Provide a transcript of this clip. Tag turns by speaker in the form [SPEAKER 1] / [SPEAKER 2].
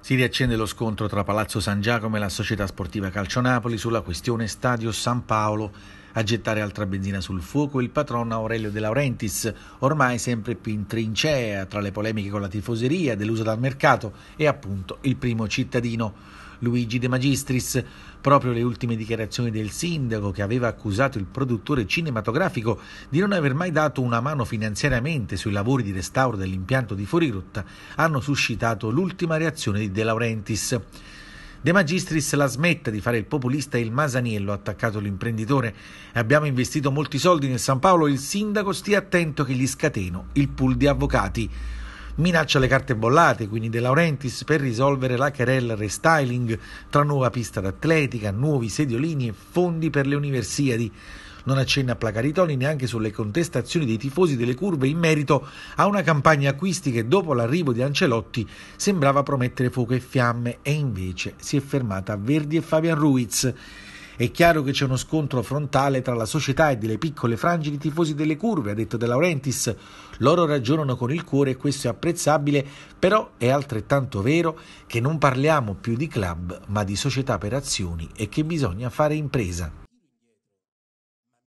[SPEAKER 1] Si riaccende lo scontro tra Palazzo San Giacomo e la società sportiva Calcio Napoli sulla questione Stadio San Paolo a gettare altra benzina sul fuoco il patrono Aurelio De Laurentiis, ormai sempre più in trincea tra le polemiche con la tifoseria, deluso dal mercato e appunto il primo cittadino. Luigi De Magistris. Proprio le ultime dichiarazioni del sindaco che aveva accusato il produttore cinematografico di non aver mai dato una mano finanziariamente sui lavori di restauro dell'impianto di fuorigrotta hanno suscitato l'ultima reazione di De Laurentiis. De Magistris la smetta di fare il populista e il masaniello, ha attaccato l'imprenditore. Abbiamo investito molti soldi nel San Paolo, il sindaco stia attento che gli scateno il pool di avvocati minaccia le carte bollate, quindi De Laurentiis, per risolvere la querella restyling tra nuova pista d'atletica, nuovi sediolini e fondi per le universiadi. Non accenna a Placaritoni neanche sulle contestazioni dei tifosi delle curve in merito a una campagna acquisti che dopo l'arrivo di Ancelotti sembrava promettere fuoco e fiamme e invece si è fermata a Verdi e Fabian Ruiz. È chiaro che c'è uno scontro frontale tra la società e delle piccole frange di tifosi delle curve, ha detto De Laurentiis. Loro ragionano con il cuore e questo è apprezzabile, però è altrettanto vero che non parliamo più di club, ma di società per azioni e che bisogna fare impresa.